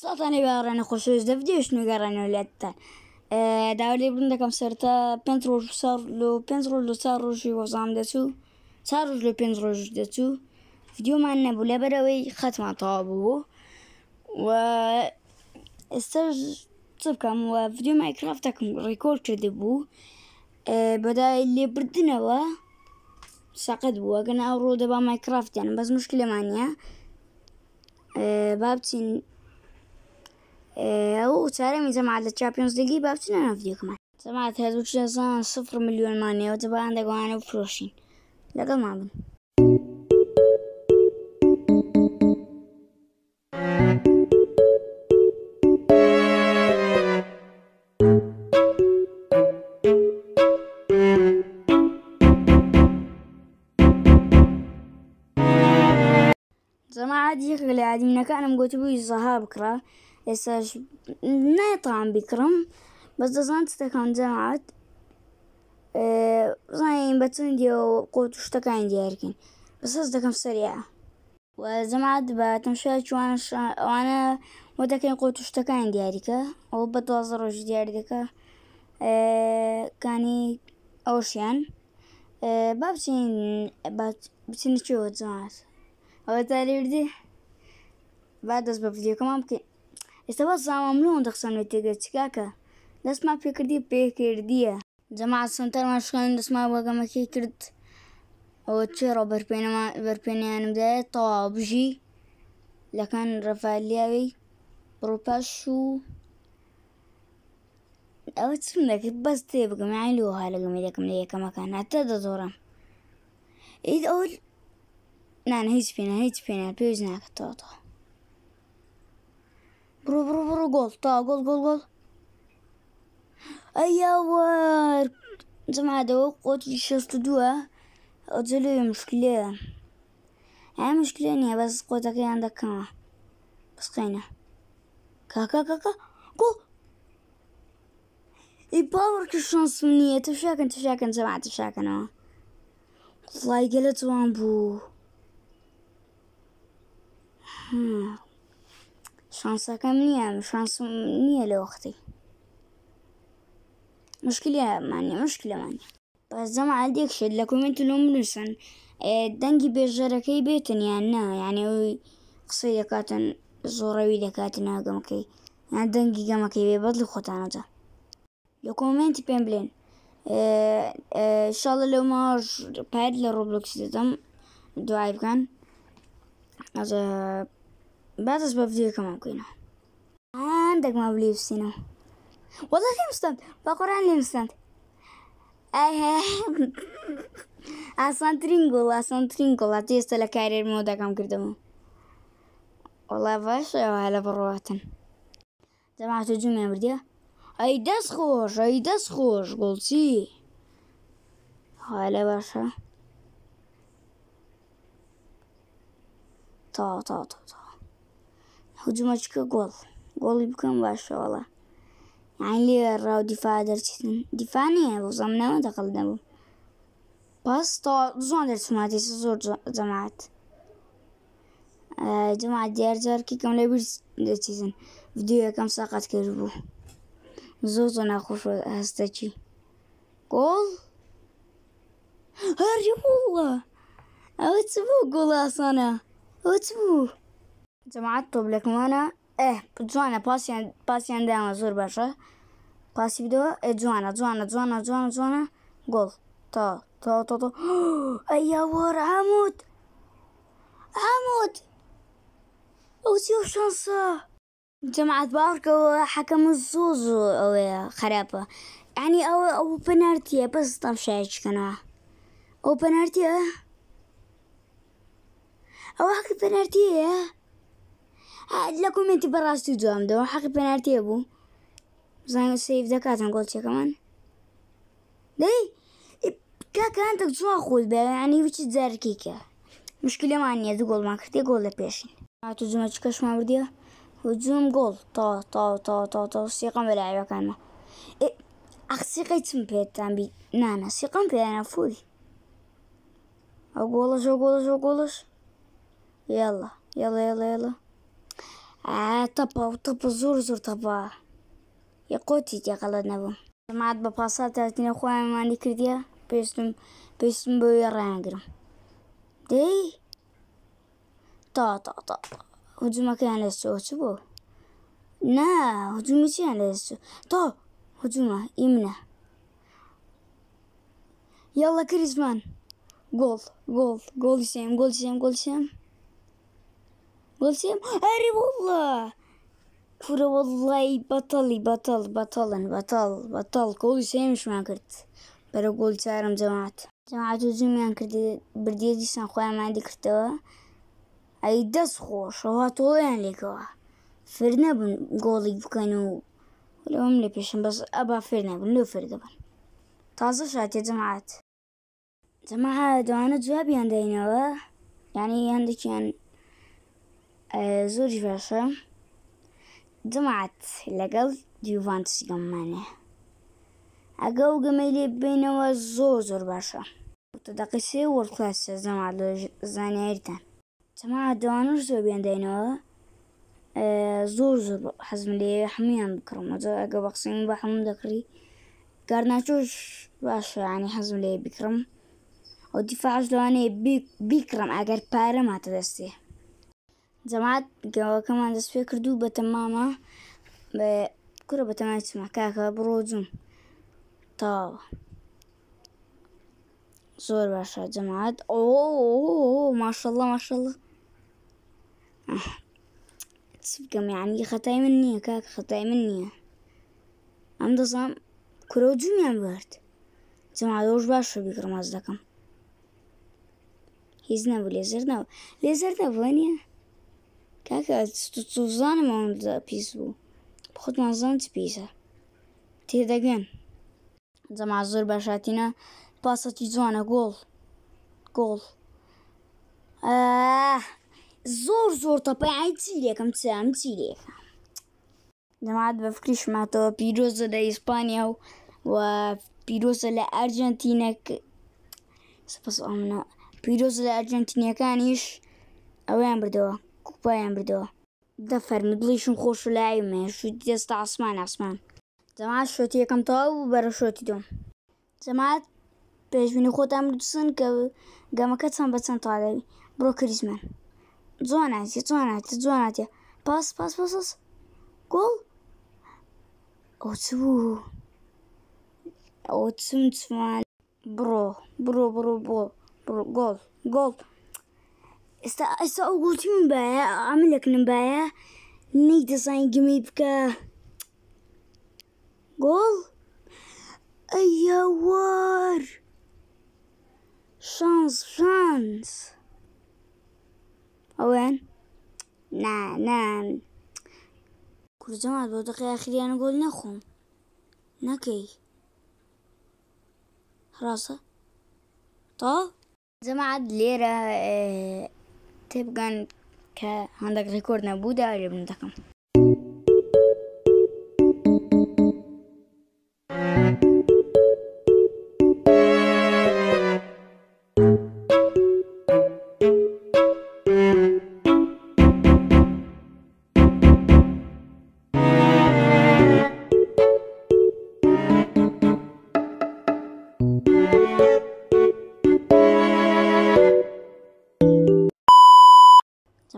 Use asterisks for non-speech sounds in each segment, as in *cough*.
Slatani va e Behrean'e de video și nu gara garan uletten. Dar le brinde cam sărta pentru sarlu, pentru lu sarlu și o să am de tu. Sarlu și pentru lu de tu. Video mai nebule berewi khatma tabu. و استرج صبكم وفيديو ماينكرافتكم ريكورد كذبو بدا اللي بردنا و ساقد بوا قنا اورو دبا ماينكرافت يعني بس مشكله مانيا بابتين وتاري من على الشامبيونز ليج بابتنا نفديك معي جماعة هذا وشلزان صفر مليون مانية وتبقى عندك وانا بفروشين لقى معبن زعما عادي يغلي عادي منك انا مقوتبو يزها بكره ئێساش نایەتان بیکڕم بەس دەزان شتەکان جەمات زانین بە چندی و قۆت و شتەکان دیارکەین بەسەس دەکەم سەریە جەمات بە تەمشا جوان ئەوانە وە دەکەین قۆت و شتەکان دیاریکە ئەو بە دوازە ڕۆژ دیار دەکە کانی ئەوشیان با بچین بچین چی وەجمات ئەوە تا لێردی با دەست بە فیدیەکەمان بکەین استبصم عمرهم دخسم لتجتكاكا دسمع فكرتي بكردية جماعة سنتر ما شكون دسمع بقى ما كي کرد أو تشيرو بربينا ما بربينا يعني بداية طواب جي لکن رفالياوي بروباشو أو تسمنك بس تبقى معي لو هالا قمي ديك مليا كما كان حتى دورا إذا أول هیچ هيت هیچ هيت فينا بيوزنا كتوطو Vur vur vur gol. Daha gol gol gol. ايوه جماعة دو قوت شفت دوا قلت له مشكلة يعني مشكلة اني بس قوتك عندك كما بس قينا كاكا كاكا كو يباورك الشانس مني تفشاكن تفشاكن جماعة تفشاكن والله قلت وان بو شانسەکەم نییە شانسم نییە لە وەختی مشکلیمانە مشکلەمانە بەزەم عادێک شێت لە کومنتلوم بنووسن دەنگی بێژەرەکەی بێتن یان نا یانەوەی قسەی دەکاتن زۆڕەوی دەکاتن ناگەمەکەی یان دەنگی گەمەکەی بێ بەدڵ خۆتانەدا لە کۆمنتی پێم بلێن شڵە لەو ماژ پاد لە ڕۆبلکسی دەدەم دوای بکەن ئەزە دي كمان كينا عندك ما بليف سينا والله ليه مستند بقرا ليه مستند ايه اصلا ترينغول اصلا ترينغول اتي لك كارير مودا كم كردمو والله باشا هلا برواتن جماعة الجمعة بردية اي داس خوش اي داس خوش قلتي هلا باشا تا تا تا تا هجوم açık gol gol يمكن برشا والا يعني ليه راهو دفاع در درتي دفاع نية وزمنا ما پس تا طوال زون درت ماتي زور جماعات جماعة اه، ديار جار كي كم لابير درتيزن فيديو كم ساقط كربو زوزو ناخوش هستاتي جول هاري والله اوتبو جول اصانا اوتبو جماعتو بلكمونا اه جوانا باسيان باسيان داما زور باشا باسي بدو اه جوانا جوانا جوانا جوانا جوانا جول تا تا تا تا *gasps* ايا وار عمود عمود شانسا شانسة جماعة باركة حكم الزوز أو خرابة يعني أو أو بنارتية بس طمشاج كنا أو بنارتية أو حكي بنارتية لكم انت براس تجوم ده حقي بنالتي ابو زين السيف ده كانت نقول شي كمان دي كاكا انت تجوا خود يعني وش تزار كيكا مشكلة ما عني تقول ما كرتي قول بيشين تجوم تشكش ما برديه هجوم جول طا طا طا طا طا سيقا ملاعبة كان إيه أخسيقا تنبيت عم يعني بي نانا سيقا بي يعني أنا فوي أقولش أقولش أقولش يلا يلا يلا يلا تپه او تپه زور زور تپه یه قوتی که غلط نبوم جماعت به پاسات تاتین خواهم ماندی کردیا پیستم پیستم به یه رایان گرم دی تا تا تا هجوم کن لسو چه بو نه هجومی چی هن لسو تا هجوم ایمنه یالا کریزمان گل گل گل سیم گل سیم گل سیم غسيم هاري والله كرة والله بطل بطل بطل بطل بطل كل شيء مش ما كرت برا قول سارم جماعت جماعت وزم يعني كرت بردي دي سان خويا ما عندي كرتوا اي دس خوش هو طول يعني لكوا فرنا بن قولي بكانوا ولا هم لبيشن بس ابا فرنا بن لو فرنا بن تازه شات يا جماعات جماعة دوانا جواب يندينوا يعني عندك يعني زۆری باشە جمعات لەگەڵ دیوانسی گەمانێ ئەگە و گەمەی لێ بینەوە زۆر زۆر باشە تدەقی سێ وەرکلاسە زەما زانیاریتان جەما دەوانش زۆر بێندینەوە زۆر زۆر حەزم لێ هەمویان بکڕم ئەگە بەقسم بە هەموو دەکری گارناچۆش باشە ینی حەزم لێ بکڕم ئەو دیفاعش لەوانێ بیکڕم ئەگەر پارە ماتە دەستێ جماعت گەوەکەمان دەستپێ کردو بە تەمامە بە کوڕە بە تەمای چمەکاکە بڕۆجم تاوە زۆر باشە جەماعت ئۆ ماشەڵە ماشەڵە بکەم آه. یعنی يعني خەتای من نییە کاک خەتای من نییە ئەم دەزانم کورە و جومیان بەرد جەماۆش باشە بیگڕماز دەکەم هیچ نەبوو لێزر نەوە لێزەر دەبوو نیە کاکە زانمەوەدا پیس بوو خودمان زان چ پیسە تێدەگەن جەما زۆر بەشاتینە پاسەتی جوانە گۆڵ گۆڵ زۆر زۆر تەپای چیرێکم چم چیرێکە دەمات بە فکریشماتەوە پیرۆزە لە ئیسپانیا و و پیرۆسە لە ئەرجنتینەک سپس ئەمە پیرۆز لە ئەرجنتینەکانیش ئەویان بردەوە بۆیان بردەوە دەفەرمە دڵیشم خۆش و لایمێ شوی دەستا ئاسمان ئاسمان جەماعات شوێتی یەکەم تەواو و بەرە شوێتی دۆم جەماعات پێشبینی خۆتان بردوسن کە گەمەکە چەند بە چەند تاڵەوی بڕۆ کریزمان جواناتی جواناتی جواناتێ پاس پاس پاس گۆڵ ئەو چ بوو ئەو چم چوان بڕۆ بڕۆ بڕۆ بۆ گۆڵ گۆڵ است است اوگوتی مبایا عملک نمبایا نیک دزاین گمی بکه گل ایا وار شانس شانس اون نه نه کردم از بود که آخریان گل نخون نکی راسته تا زمان لیره آه، طبقا که هندک ریکورد نبوده آیل بندکم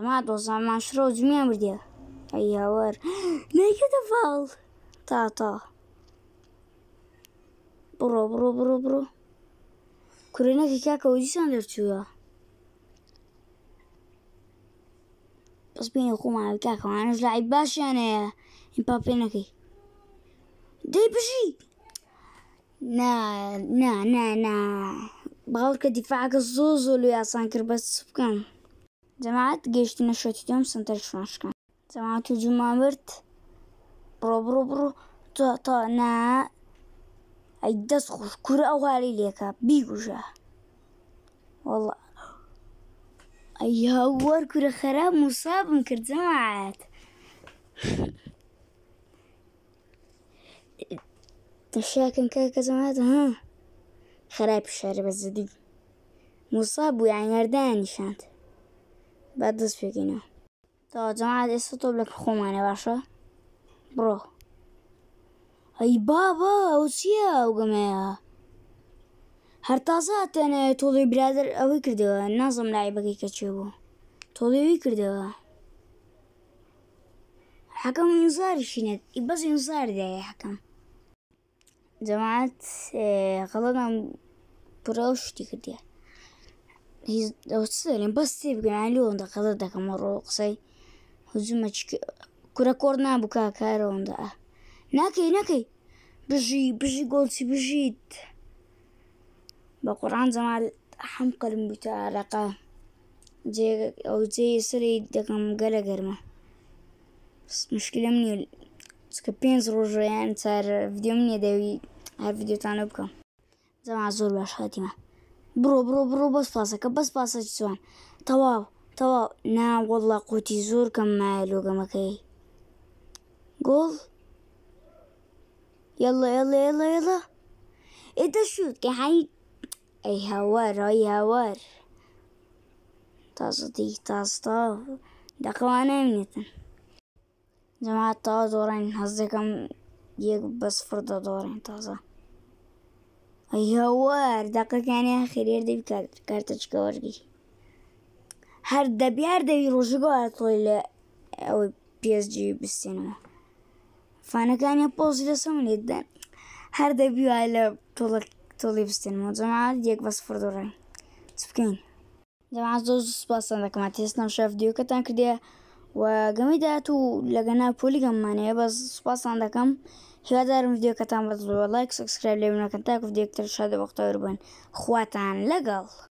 Tamam o zaman şura uzun yağmur diye. Ay yavur. ne kadar fal. Ta ta. Bro bro bro bro. Kurene kikaka ucusan dörtü ya. بس بيني وقوم كاكا انا مش لاعب باش انا امبابي نكي دي بشي نا نا نا نا بغاوك دفاعك الزوز ولا يا سانكر بس سبكان Cemaat geçtiğine şöyle diyorum sınıfta çıkmışken. Cemaat hücuma virt. برو برو برو تا تا نا اي دس خوش كرة او هالي ليكا بيقو جا هوار كرة خراب مصاب مكر جماعات تشاكن كاكا جماعات ها خراب الشارع بس جديد مصاب ويعني هردان شانت بعد دست بگینه تا جمعه دست تو بلک مانه باشا برو ای بابا او چیه او گمه هر تازه اتنه تولوی برادر اوی کرده و نازم لعی بگی کچه بو تولوی اوی کرده و حکم انزار شیند ای باز انزار ده ای حکم جماعت غلطم پروشتی کرده Australian dhaqada Kamarooqsay hujumchi kurakorna bukaa Kaironda ah. Nakay, nakay! Biji, biji golsi أنا بقران زمال حمق المتعلقة زي أو زي سري أنا قلا قرمة بس مشكلة مني سكبين زروج يعني صار فيديو مني داوي هالفيديو تاعنا بكم زعما زور باش خاتمة برو برو برو بس پاسەکە بەس پاسە تواو تەواو تەواو ناوەڵا قوتی زۆر کەم كمكي قول يلا يلا يلا يلا ايه ده شوت يا حي اي هوار اي هوار تصدي تصطاف ده قوانا منتن جماعة تاو دورين هزي كم يك بس فرد دورين تازا هەوار دەقەکانی خێر دەوی کارتەچکە وەرگی هەر دەبیار دەوی ڕۆژگووار تۆی لە ئەوە پێسجی بستێنەوە فانەکانی پۆزی لەسم لێدەن هەر دەبی لە تۆڵک تۆڵی بستێنەوە جەماعات یەک بەس فردوڕێ چ بکەین جەماعات زۆر سوپاسان دەکەمات تێستم شەف دیوکەتان کردێ و گەمی داات و لەگەنا پۆلی گەممانەیە بە سوپاسان دەکەم. هیوادارم ڤیددیوکەتان بەزووە لایک سکسکرایب لێ بنەکەن تاکو ڤیددیوکتر شادە بەختەوەر بن خواتان لەگەڵ